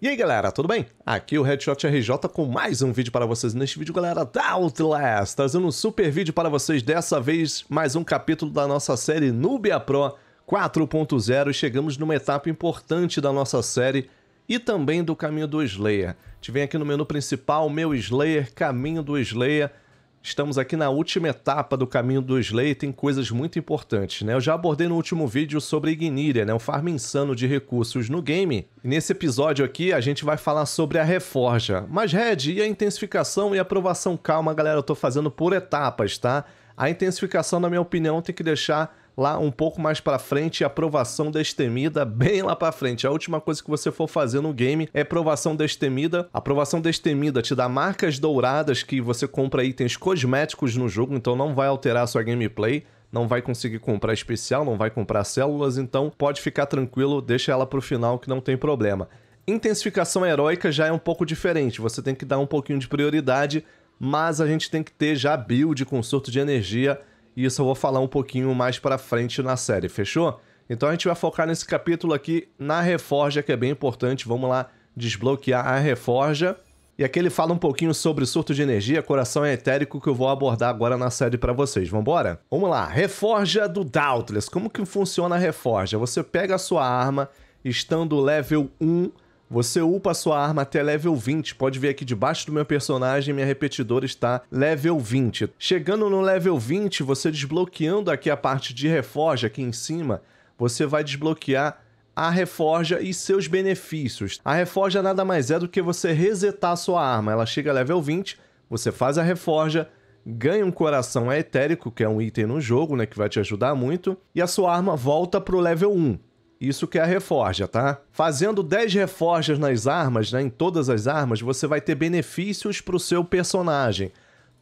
E aí galera, tudo bem? Aqui é o Headshot RJ com mais um vídeo para vocês. Neste vídeo, galera, da Outlast, trazendo um super vídeo para vocês. Dessa vez, mais um capítulo da nossa série Nubia Pro 4.0 e chegamos numa etapa importante da nossa série e também do caminho do Slayer. Te vem aqui no menu principal, meu Slayer, caminho do Slayer. Estamos aqui na última etapa do caminho do Slay, tem coisas muito importantes, né? Eu já abordei no último vídeo sobre Igniria, né? Um farm insano de recursos no game. E nesse episódio aqui a gente vai falar sobre a reforja. Mas Red, e a intensificação e a aprovação? Calma, galera, eu tô fazendo por etapas, tá? A intensificação, na minha opinião, tem que deixar lá um pouco mais para frente, aprovação destemida bem lá para frente. A última coisa que você for fazer no game é aprovação destemida. A aprovação destemida te dá marcas douradas que você compra itens cosméticos no jogo, então não vai alterar a sua gameplay não vai conseguir comprar especial, não vai comprar células, então pode ficar tranquilo, deixa ela para o final que não tem problema. Intensificação heróica já é um pouco diferente, você tem que dar um pouquinho de prioridade, mas a gente tem que ter já build com surto de energia e isso eu vou falar um pouquinho mais para frente na série, fechou? Então a gente vai focar nesse capítulo aqui na Reforja, que é bem importante. Vamos lá desbloquear a Reforja. E aqui ele fala um pouquinho sobre surto de energia, coração é etérico, que eu vou abordar agora na série para vocês. Vambora? Vamos lá. Reforja do Doubtless. Como que funciona a Reforja? Você pega a sua arma, estando level 1, você upa a sua arma até level 20. Pode ver aqui debaixo do meu personagem, minha repetidora está level 20. Chegando no level 20, você desbloqueando aqui a parte de reforja aqui em cima, você vai desbloquear a reforja e seus benefícios. A reforja nada mais é do que você resetar a sua arma. Ela chega a level 20, você faz a reforja, ganha um coração etérico, que é um item no jogo, né, que vai te ajudar muito, e a sua arma volta pro level 1. Isso que é a reforja, tá? Fazendo 10 reforjas nas armas, né, em todas as armas, você vai ter benefícios para o seu personagem.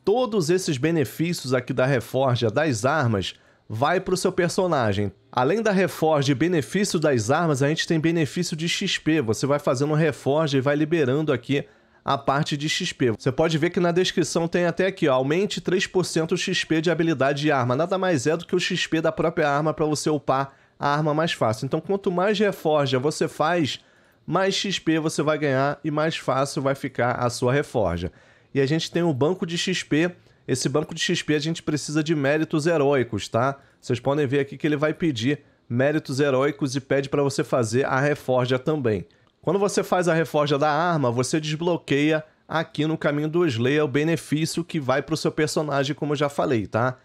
Todos esses benefícios aqui da reforja das armas vai para o seu personagem. Além da reforja e benefício das armas, a gente tem benefício de XP. Você vai fazendo reforja e vai liberando aqui a parte de XP. Você pode ver que na descrição tem até aqui, ó, aumente 3% o XP de habilidade de arma. Nada mais é do que o XP da própria arma para você upar a arma mais fácil. Então, quanto mais reforja você faz, mais XP você vai ganhar e mais fácil vai ficar a sua reforja. E a gente tem o banco de XP. Esse banco de XP a gente precisa de méritos heróicos, tá? Vocês podem ver aqui que ele vai pedir méritos heróicos e pede para você fazer a reforja também. Quando você faz a reforja da arma, você desbloqueia aqui no caminho do Slayer o benefício que vai para o seu personagem, como eu já falei, tá?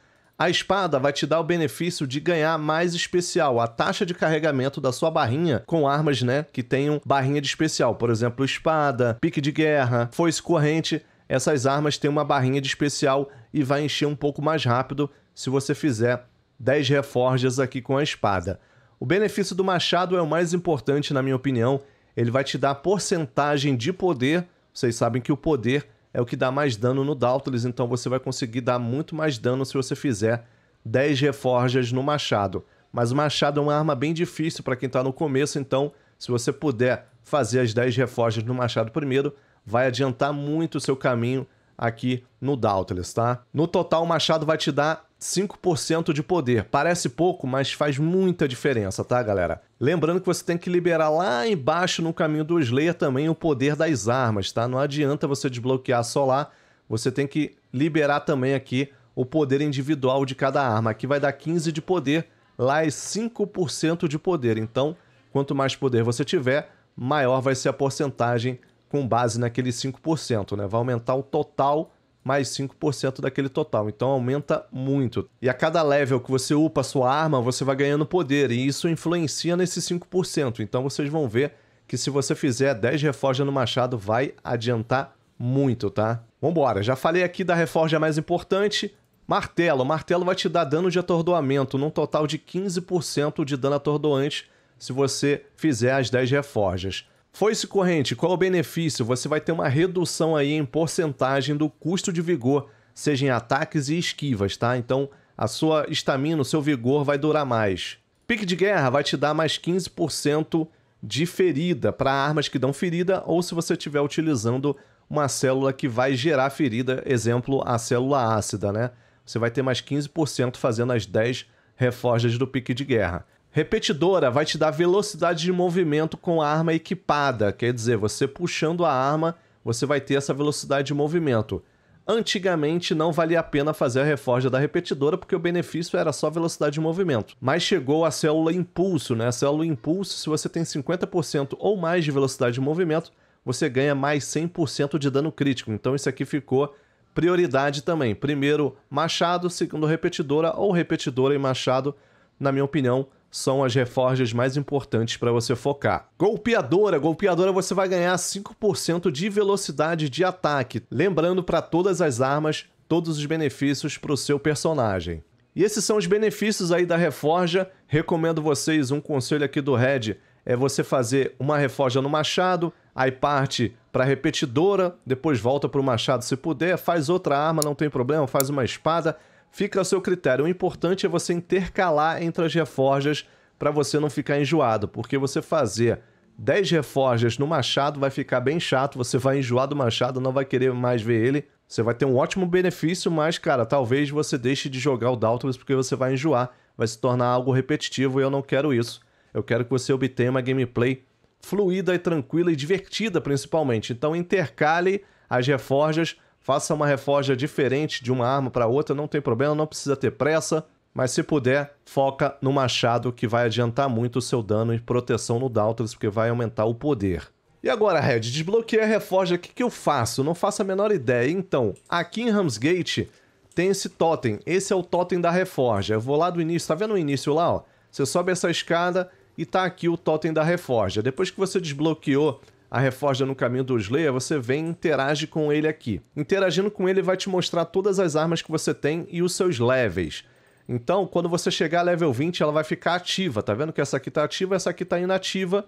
A espada vai te dar o benefício de ganhar mais especial, a taxa de carregamento da sua barrinha com armas, né, que tenham barrinha de especial, por exemplo, espada, pique de guerra, foice corrente, essas armas têm uma barrinha de especial e vai encher um pouco mais rápido se você fizer 10 reforjas aqui com a espada. O benefício do machado é o mais importante, na minha opinião. Ele vai te dar porcentagem de poder. Vocês sabem que o poder é o que dá mais dano no Dauntless, então você vai conseguir dar muito mais dano se você fizer 10 reforjas no machado. Mas o machado é uma arma bem difícil para quem está no começo, então se você puder fazer as 10 reforjas no machado primeiro, vai adiantar muito o seu caminho aqui no Dauntless, tá? No total, o machado vai te dar 5% de poder. Parece pouco, mas faz muita diferença, tá, galera? Lembrando que você tem que liberar lá embaixo no caminho do Slayer também o poder das armas, tá? Não adianta você desbloquear só lá, você tem que liberar também aqui o poder individual de cada arma. Aqui vai dar 15 de poder, lá é 5% de poder. Então, quanto mais poder você tiver, maior vai ser a porcentagem com base naqueles 5%, né? Vai aumentar o total mais 5% daquele total. Então aumenta muito. E a cada level que você upa a sua arma, você vai ganhando poder e isso influencia nesse 5%. Então vocês vão ver que se você fizer 10 reforjas no machado vai adiantar muito, tá? Vambora, já falei aqui da reforja mais importante, martelo. martelo vai te dar dano de atordoamento, num total de 15% de dano atordoante se você fizer as 10 reforjas. Foice corrente, qual é o benefício? Você vai ter uma redução aí em porcentagem do custo de vigor, seja em ataques e esquivas, tá? Então, a sua estamina, o seu vigor vai durar mais. Pique de guerra vai te dar mais 15% de ferida para armas que dão ferida ou se você estiver utilizando uma célula que vai gerar ferida, exemplo, a célula ácida, né? Você vai ter mais 15% fazendo as 10 reforjas do pique de guerra. Repetidora vai te dar velocidade de movimento com a arma equipada, quer dizer, você puxando a arma, você vai ter essa velocidade de movimento. Antigamente não valia a pena fazer a reforja da repetidora porque o benefício era só velocidade de movimento. Mas chegou a célula impulso, né? A célula impulso, se você tem 50% ou mais de velocidade de movimento, você ganha mais 100% de dano crítico. Então isso aqui ficou prioridade também. Primeiro, machado, segundo repetidora ou repetidora e machado, na minha opinião, são as reforjas mais importantes para você focar. Golpeadora. Golpeadora você vai ganhar 5% de velocidade de ataque. Lembrando para todas as armas, todos os benefícios para o seu personagem. E esses são os benefícios aí da reforja. Recomendo vocês um conselho aqui do Red é você fazer uma reforja no machado, aí parte para repetidora, depois volta para o machado se puder, faz outra arma, não tem problema, faz uma espada, Fica a seu critério. O importante é você intercalar entre as reforjas para você não ficar enjoado, porque você fazer 10 reforjas no machado vai ficar bem chato, você vai enjoar do machado, não vai querer mais ver ele. Você vai ter um ótimo benefício, mas, cara, talvez você deixe de jogar o Dautilus porque você vai enjoar, vai se tornar algo repetitivo e eu não quero isso. Eu quero que você obtenha uma gameplay fluida e tranquila e divertida, principalmente. Então intercale as reforjas Faça uma reforja diferente de uma arma para outra, não tem problema, não precisa ter pressa. Mas se puder, foca no machado que vai adiantar muito o seu dano e proteção no Dauntless, porque vai aumentar o poder. E agora, Red, desbloqueia a reforja, o que, que eu faço? Não faço a menor ideia. Então, aqui em Ramsgate tem esse totem. Esse é o totem da reforja. Eu vou lá do início, tá vendo o início lá? Ó? Você sobe essa escada e tá aqui o totem da reforja. Depois que você desbloqueou a Reforja no caminho do Slayer, você vem e interage com ele aqui. Interagindo com ele vai te mostrar todas as armas que você tem e os seus levels. Então, quando você chegar a level 20, ela vai ficar ativa, tá vendo que essa aqui tá ativa, essa aqui tá inativa.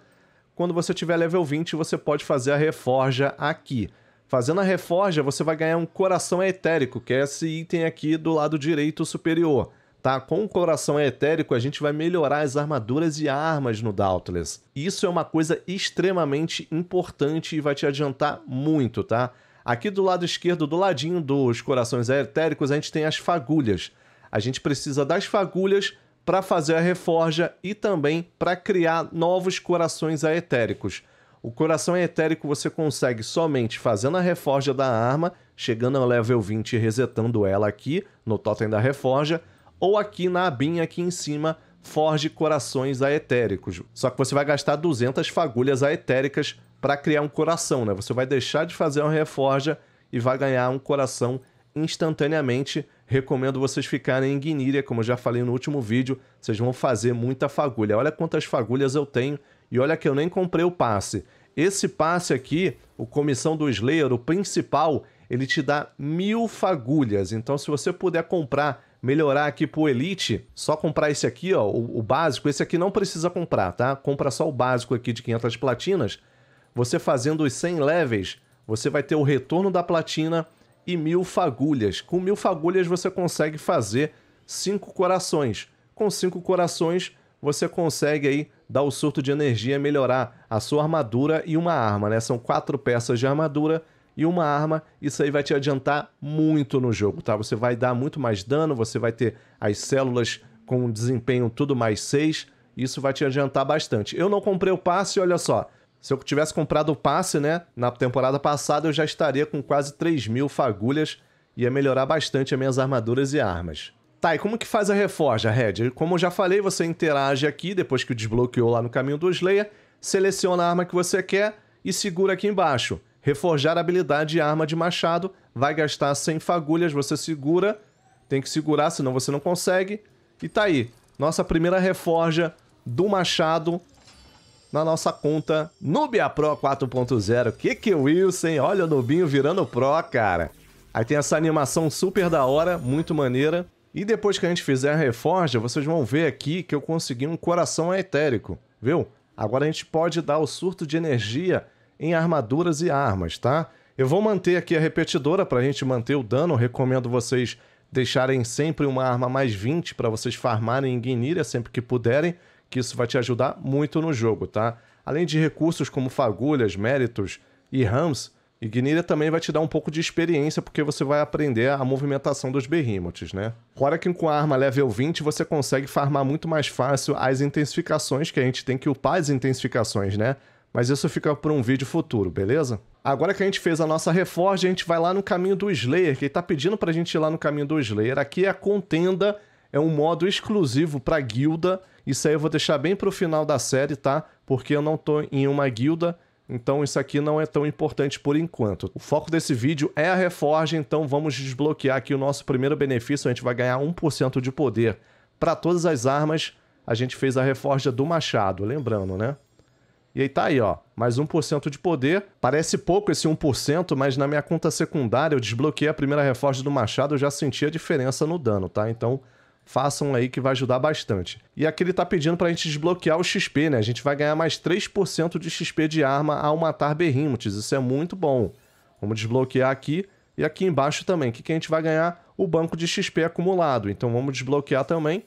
Quando você tiver level 20, você pode fazer a reforja aqui. Fazendo a reforja, você vai ganhar um coração etérico, que é esse item aqui do lado direito superior tá? Com o coração etérico, a gente vai melhorar as armaduras e armas no Dauntless. Isso é uma coisa extremamente importante e vai te adiantar muito, tá? Aqui do lado esquerdo, do ladinho dos corações etéricos, a gente tem as fagulhas. A gente precisa das fagulhas para fazer a reforja e também para criar novos corações aetéricos. O coração etérico você consegue somente fazendo a reforja da arma, chegando ao level 20 e resetando ela aqui no totem da reforja, ou aqui na abinha aqui em cima, forge corações aetéricos. Só que você vai gastar 200 fagulhas aetéricas para criar um coração, né? Você vai deixar de fazer uma reforja e vai ganhar um coração instantaneamente. Recomendo vocês ficarem em Guiníria, como eu já falei no último vídeo, vocês vão fazer muita fagulha. Olha quantas fagulhas eu tenho e olha que eu nem comprei o passe. Esse passe aqui, o Comissão do Slayer, o principal, ele te dá mil fagulhas. Então, se você puder comprar melhorar aqui pro Elite, só comprar esse aqui, ó, o, o básico. Esse aqui não precisa comprar, tá? Compra só o básico aqui de 500 platinas. Você fazendo os 100 levels, você vai ter o retorno da platina e mil fagulhas. Com mil fagulhas você consegue fazer cinco corações. Com cinco corações você consegue aí dar o surto de energia, melhorar a sua armadura e uma arma, né? São quatro peças de armadura e uma arma, isso aí vai te adiantar muito no jogo, tá? Você vai dar muito mais dano, você vai ter as células com desempenho tudo mais 6, isso vai te adiantar bastante. Eu não comprei o passe, olha só. Se eu tivesse comprado o passe, né, na temporada passada, eu já estaria com quase 3 mil fagulhas, ia melhorar bastante as minhas armaduras e armas. Tá, e como que faz a reforja, Red? Como eu já falei, você interage aqui, depois que desbloqueou lá no caminho do Slayer, seleciona a arma que você quer e segura aqui embaixo. Reforjar habilidade e arma de machado. Vai gastar 100 fagulhas, você segura. Tem que segurar, senão você não consegue. E tá aí. Nossa primeira reforja do machado na nossa conta Nubia Pro 4.0. Que que Wilson, é hein? Olha o Nubinho virando Pro, cara. Aí tem essa animação super da hora, muito maneira. E depois que a gente fizer a reforja, vocês vão ver aqui que eu consegui um coração etérico, viu? Agora a gente pode dar o surto de energia em armaduras e armas, tá? Eu vou manter aqui a repetidora para a gente manter o dano. Eu recomendo vocês deixarem sempre uma arma mais 20 para vocês farmarem em sempre que puderem, que isso vai te ajudar muito no jogo, tá? Além de recursos como fagulhas, méritos e rams, Igniria também vai te dar um pouco de experiência, porque você vai aprender a movimentação dos Behemoths, né? Fora que com a arma level 20 você consegue farmar muito mais fácil as intensificações, que a gente tem que upar as intensificações, né? Mas isso fica para um vídeo futuro, beleza? Agora que a gente fez a nossa reforja, a gente vai lá no caminho do Slayer, que ele tá pedindo pra gente ir lá no caminho do Slayer. Aqui é a contenda é um modo exclusivo pra guilda. Isso aí eu vou deixar bem pro final da série, tá? Porque eu não tô em uma guilda, então isso aqui não é tão importante por enquanto. O foco desse vídeo é a reforja, então vamos desbloquear aqui o nosso primeiro benefício. A gente vai ganhar 1% de poder para todas as armas. A gente fez a reforja do machado, lembrando, né? E aí tá aí, ó, mais 1% de poder. Parece pouco esse 1%, mas na minha conta secundária eu desbloqueei a primeira reforça do machado, eu já senti a diferença no dano, tá? Então façam aí que vai ajudar bastante. E aqui ele tá pedindo pra gente desbloquear o XP, né? A gente vai ganhar mais 3% de XP de arma ao matar berrimotes. isso é muito bom. Vamos desbloquear aqui e aqui embaixo também. O que, que a gente vai ganhar? O banco de XP acumulado. Então vamos desbloquear também.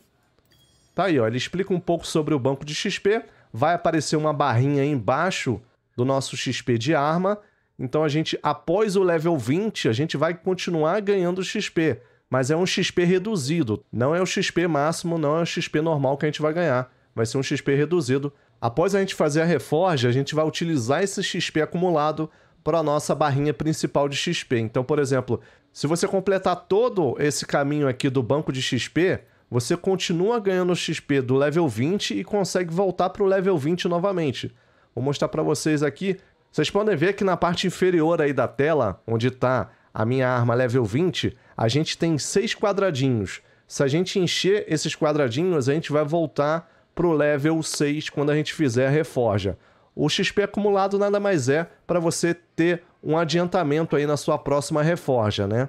Tá aí, ó. Ele explica um pouco sobre o banco de XP vai aparecer uma barrinha embaixo do nosso XP de arma. Então a gente, após o level 20, a gente vai continuar ganhando XP, mas é um XP reduzido. Não é o XP máximo, não é o XP normal que a gente vai ganhar. Vai ser um XP reduzido. Após a gente fazer a reforja, a gente vai utilizar esse XP acumulado para a nossa barrinha principal de XP. Então, por exemplo, se você completar todo esse caminho aqui do banco de XP, você continua ganhando XP do level 20 e consegue voltar para o level 20 novamente. Vou mostrar para vocês aqui. Vocês podem ver que na parte inferior aí da tela, onde está a minha arma level 20, a gente tem seis quadradinhos. Se a gente encher esses quadradinhos, a gente vai voltar para o level 6 quando a gente fizer a reforja. O XP acumulado nada mais é para você ter um adiantamento aí na sua próxima reforja, né?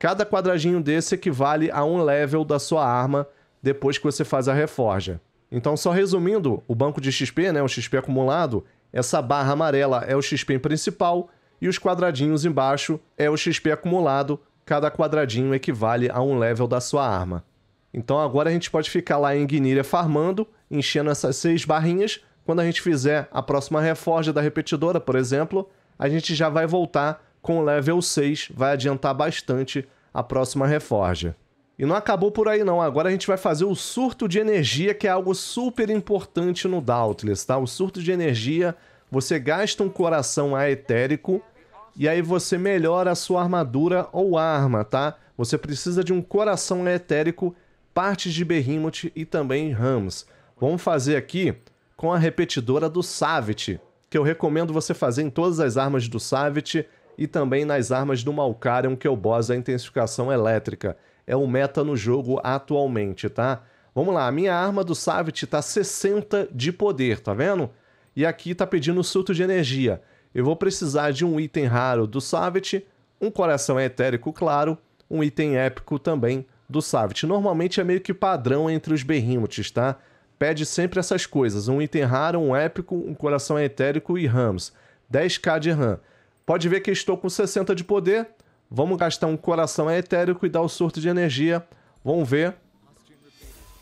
Cada quadradinho desse equivale a um level da sua arma depois que você faz a reforja. Então, só resumindo, o banco de XP, né, o XP acumulado, essa barra amarela é o XP principal e os quadradinhos embaixo é o XP acumulado. Cada quadradinho equivale a um level da sua arma. Então agora a gente pode ficar lá em Guinira farmando, enchendo essas seis barrinhas. Quando a gente fizer a próxima reforja da repetidora, por exemplo, a gente já vai voltar com o level 6 vai adiantar bastante a próxima reforja. E não acabou por aí não, agora a gente vai fazer o surto de energia, que é algo super importante no Dauntless, tá? O surto de energia, você gasta um coração aetérico e aí você melhora a sua armadura ou arma, tá? Você precisa de um coração aetérico, partes de Behemoth e também rams. Vamos fazer aqui com a repetidora do Savit, que eu recomendo você fazer em todas as armas do Savit, e também nas armas do Malkarion, que é o boss da intensificação elétrica. É o meta no jogo atualmente, tá? Vamos lá, a minha arma do Savit tá 60 de poder, tá vendo? E aqui tá pedindo surto de energia. Eu vou precisar de um item raro do Savit, um coração etérico claro, um item épico também do Savit. Normalmente é meio que padrão entre os Behemoths, tá? Pede sempre essas coisas, um item raro, um épico, um coração etérico e rams. 10k de RAM. Pode ver que estou com 60 de poder. Vamos gastar um coração etérico e dar o um surto de energia. Vamos ver.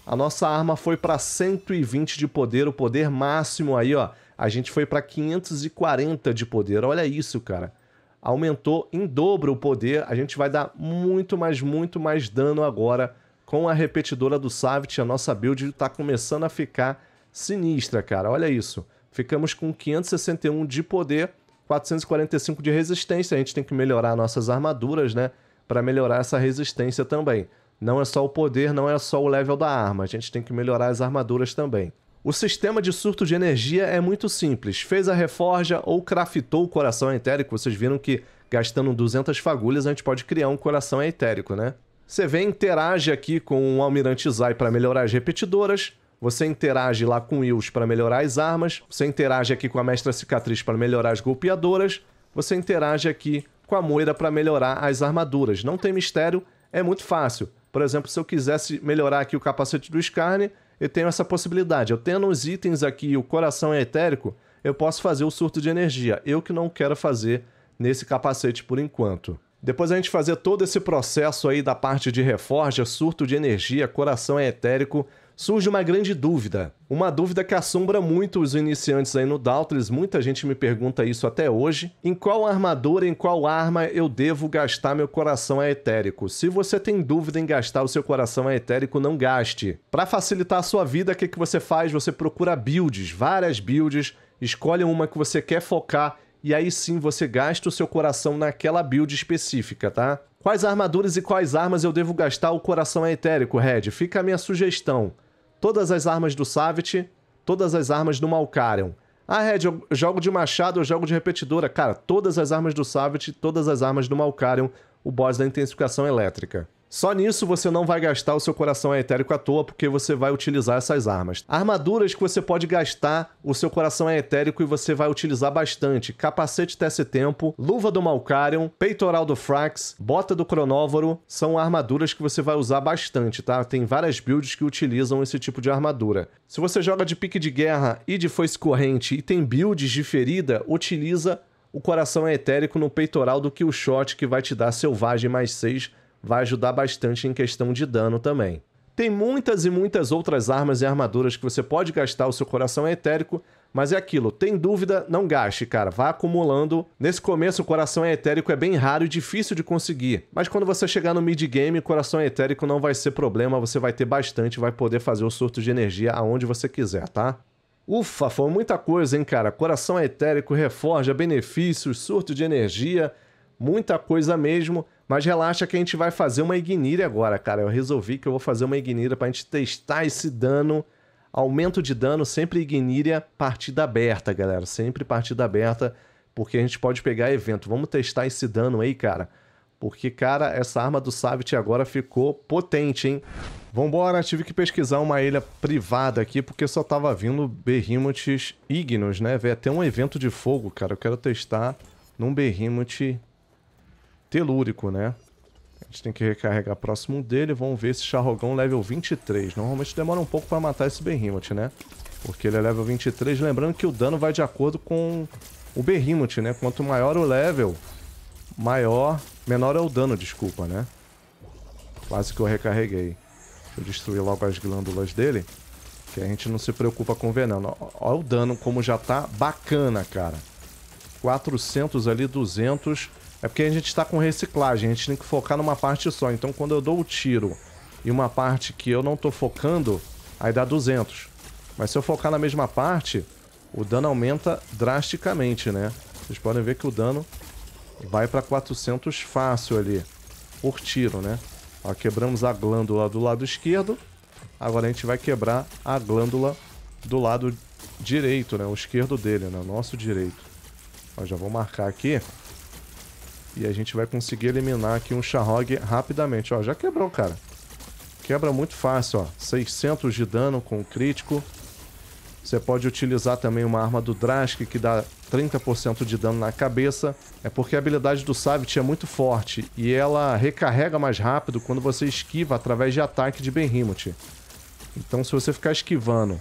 A nossa arma foi para 120 de poder, o poder máximo aí, ó. A gente foi para 540 de poder. Olha isso, cara. Aumentou em dobro o poder. A gente vai dar muito, mais, muito mais dano agora com a repetidora do Savit. A nossa build tá começando a ficar sinistra, cara. Olha isso. Ficamos com 561 de poder 445 de resistência. A gente tem que melhorar nossas armaduras, né? Para melhorar essa resistência também. Não é só o poder, não é só o level da arma. A gente tem que melhorar as armaduras também. O sistema de surto de energia é muito simples. Fez a reforja ou craftou o coração etérico. Vocês viram que gastando 200 fagulhas a gente pode criar um coração etérico, né? Você vem interage aqui com o Almirante Zai para melhorar as repetidoras. Você interage lá com Wills para melhorar as armas, você interage aqui com a Mestra Cicatriz para melhorar as golpeadoras, você interage aqui com a Moira para melhorar as armaduras. Não tem mistério, é muito fácil. Por exemplo, se eu quisesse melhorar aqui o capacete do Scarne, eu tenho essa possibilidade. Eu tendo os itens aqui e o coração é etérico, eu posso fazer o surto de energia. Eu que não quero fazer nesse capacete por enquanto. Depois a gente fazer todo esse processo aí da parte de reforja, surto de energia, coração é etérico, surge uma grande dúvida. Uma dúvida que assombra muito os iniciantes aí no Dautris. muita gente me pergunta isso até hoje. Em qual armadura, em qual arma eu devo gastar meu coração etérico? Se você tem dúvida em gastar o seu coração etérico, não gaste. Para facilitar a sua vida, o que, que você faz? Você procura builds, várias builds, escolhe uma que você quer focar e aí sim você gasta o seu coração naquela build específica, tá? Quais armaduras e quais armas eu devo gastar o coração etérico, Red? Fica a minha sugestão todas as armas do Savit, todas as armas do Malkarion. Ah, Red, é, eu jogo de machado, eu jogo de repetidora. Cara, todas as armas do Savit, todas as armas do Malkarion, o boss da intensificação elétrica. Só nisso você não vai gastar o seu coração etérico à toa, porque você vai utilizar essas armas. Armaduras que você pode gastar o seu coração etérico e você vai utilizar bastante. Capacete Tece-Tempo, Luva do Malcarion, Peitoral do Frax, Bota do Cronóvoro, são armaduras que você vai usar bastante, tá? Tem várias builds que utilizam esse tipo de armadura. Se você joga de pique de guerra e de foice corrente e tem builds de ferida, utiliza o coração etérico no peitoral do Killshot, que vai te dar Selvagem mais 6 vai ajudar bastante em questão de dano também. Tem muitas e muitas outras armas e armaduras que você pode gastar, o seu coração é etérico, mas é aquilo, tem dúvida, não gaste, cara, vá acumulando. Nesse começo, o coração é etérico é bem raro e difícil de conseguir, mas quando você chegar no mid game, o coração é etérico não vai ser problema, você vai ter bastante, vai poder fazer o surto de energia aonde você quiser, tá? Ufa, foi muita coisa, hein, cara? Coração é etérico, reforja, benefícios, surto de energia, muita coisa mesmo. Mas relaxa que a gente vai fazer uma Ignire agora, cara. Eu resolvi que eu vou fazer uma para a gente testar esse dano. Aumento de dano, sempre igniria partida aberta, galera. Sempre partida aberta, porque a gente pode pegar evento. Vamos testar esse dano aí, cara. Porque, cara, essa arma do Savit agora ficou potente, hein? Vambora, tive que pesquisar uma ilha privada aqui, porque só tava vindo Behemoths Ignos, né? Veio até um evento de fogo, cara. Eu quero testar num Behemoth telúrico, né? A gente tem que recarregar próximo dele. Vamos ver esse charrogão level 23. Normalmente demora um pouco para matar esse Behemoth, né? Porque ele é level 23. Lembrando que o dano vai de acordo com o Behemoth, né? Quanto maior o level, maior... Menor é o dano, desculpa, né? Quase que eu recarreguei. Deixa eu destruir logo as glândulas dele. Que a gente não se preocupa com veneno. Olha o dano como já tá bacana, cara. 400 ali, 200... É porque a gente está com reciclagem, a gente tem que focar numa parte só. Então quando eu dou o tiro e uma parte que eu não estou focando, aí dá 200. Mas se eu focar na mesma parte, o dano aumenta drasticamente, né? Vocês podem ver que o dano vai para 400 fácil ali, por tiro, né? Ó, quebramos a glândula do lado esquerdo, agora a gente vai quebrar a glândula do lado direito, né? O esquerdo dele, né? O nosso direito. Ó, já vou marcar aqui. E a gente vai conseguir eliminar aqui um Charrog rapidamente. Ó, já quebrou, cara. Quebra muito fácil, ó. 600 de dano com crítico. Você pode utilizar também uma arma do Drask, que dá 30% de dano na cabeça. É porque a habilidade do Savit é muito forte e ela recarrega mais rápido quando você esquiva através de ataque de Behemoth. Então, se você ficar esquivando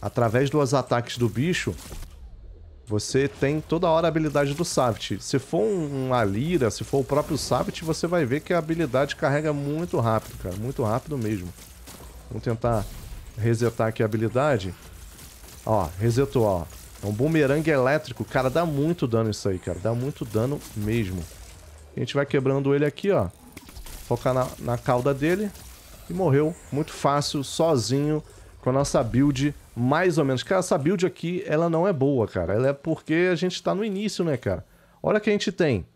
através dos ataques do bicho, você tem toda hora a habilidade do Savit. Se for uma Lira, se for o próprio Savit, você vai ver que a habilidade carrega muito rápido, cara. Muito rápido mesmo. Vamos tentar resetar aqui a habilidade. Ó, resetou, ó. É um bumerangue elétrico. Cara, dá muito dano isso aí, cara. Dá muito dano mesmo. A gente vai quebrando ele aqui, ó. Focar na, na cauda dele. E morreu muito fácil, sozinho com a nossa build mais ou menos. Cara, essa build aqui, ela não é boa, cara. Ela é porque a gente está no início, né, cara? Olha o que a gente tem.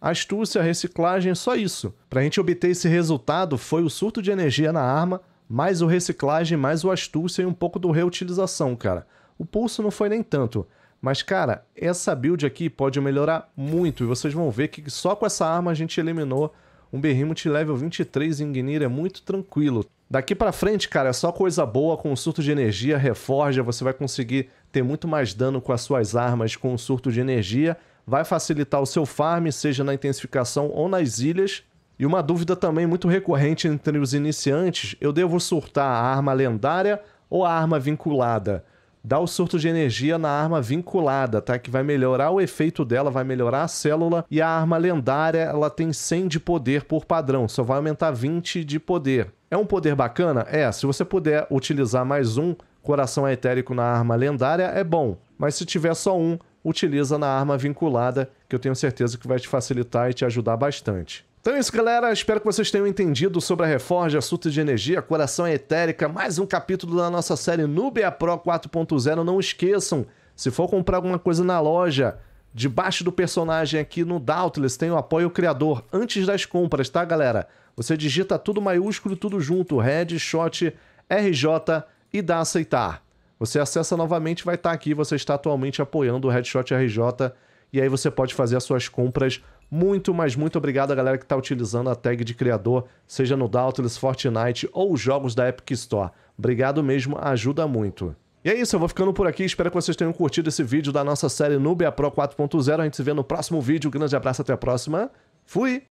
Astúcia, reciclagem, só isso. Para a gente obter esse resultado foi o surto de energia na arma, mais o reciclagem, mais o astúcia e um pouco do reutilização, cara. O pulso não foi nem tanto. Mas, cara, essa build aqui pode melhorar muito e vocês vão ver que só com essa arma a gente eliminou um Behemoth level 23 Ingnir é muito tranquilo. Daqui para frente, cara, é só coisa boa, com o surto de energia, reforja, você vai conseguir ter muito mais dano com as suas armas com o surto de energia, vai facilitar o seu farm, seja na intensificação ou nas ilhas. E uma dúvida também muito recorrente entre os iniciantes, eu devo surtar a arma lendária ou a arma vinculada? dá o surto de energia na arma vinculada, tá? Que vai melhorar o efeito dela, vai melhorar a célula. E a arma lendária, ela tem 100 de poder por padrão, só vai aumentar 20 de poder. É um poder bacana? É, se você puder utilizar mais um coração etérico na arma lendária, é bom. Mas se tiver só um, utiliza na arma vinculada, que eu tenho certeza que vai te facilitar e te ajudar bastante. Então é isso, galera. Espero que vocês tenham entendido sobre a Reforge, assunto de energia, coração etérica, mais um capítulo da nossa série Nubia Pro 4.0. Não esqueçam, se for comprar alguma coisa na loja, debaixo do personagem aqui no Doubtless tem o apoio criador antes das compras, tá, galera? Você digita tudo maiúsculo, tudo junto, headshot, RJ e dá aceitar. Você acessa novamente, vai estar aqui, você está atualmente apoiando o Headshot RJ e aí você pode fazer as suas compras muito, mas muito obrigado a galera que está utilizando a tag de criador, seja no Doubtless, Fortnite ou jogos da Epic Store. Obrigado mesmo, ajuda muito. E é isso, eu vou ficando por aqui. Espero que vocês tenham curtido esse vídeo da nossa série Nubia Pro 4.0. A gente se vê no próximo vídeo. Grande abraço, até a próxima. Fui!